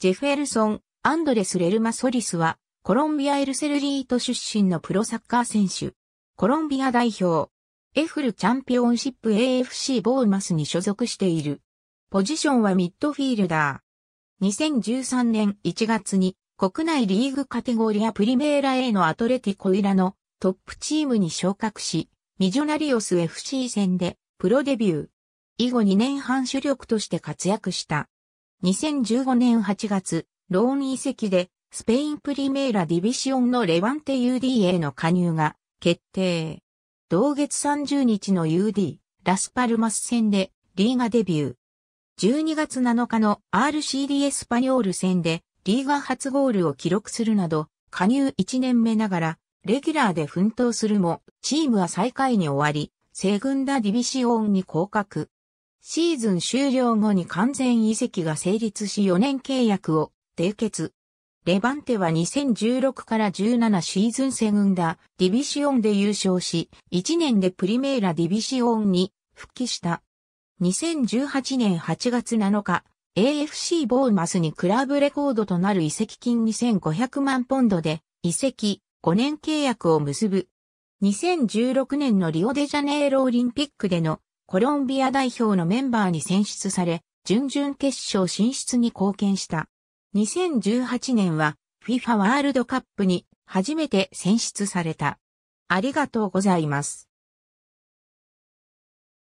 ジェフェルソン、アンドレス・レルマ・ソリスは、コロンビア・エルセルリート出身のプロサッカー選手。コロンビア代表。エフルチャンピオンシップ AFC ボーマスに所属している。ポジションはミッドフィールダー。2013年1月に国内リーグカテゴリアプリメーラ A のアトレティコイラのトップチームに昇格し、ミジョナリオス FC 戦でプロデビュー。以後2年半主力として活躍した。2015年8月、ローン移籍で、スペインプリメーラディビシオンのレバンテ UD への加入が決定。同月30日の UD、ラスパルマス戦でリーガデビュー。12月7日の RCD エスパニョール戦でリーガ初ゴールを記録するなど、加入1年目ながら、レギュラーで奮闘するも、チームは最下位に終わり、西軍ダディビシオンに降格。シーズン終了後に完全移籍が成立し4年契約を締結。レバンテは2016から17シーズンセグンダディビシオンで優勝し、1年でプリメーラディビシオンに復帰した。2018年8月7日、AFC ボーマスにクラブレコードとなる移籍金2500万ポンドで移籍5年契約を結ぶ。2016年のリオデジャネイロオリンピックでのコロンビア代表のメンバーに選出され、準々決勝進出に貢献した。2018年は FIFA ワールドカップに初めて選出された。ありがとうございます。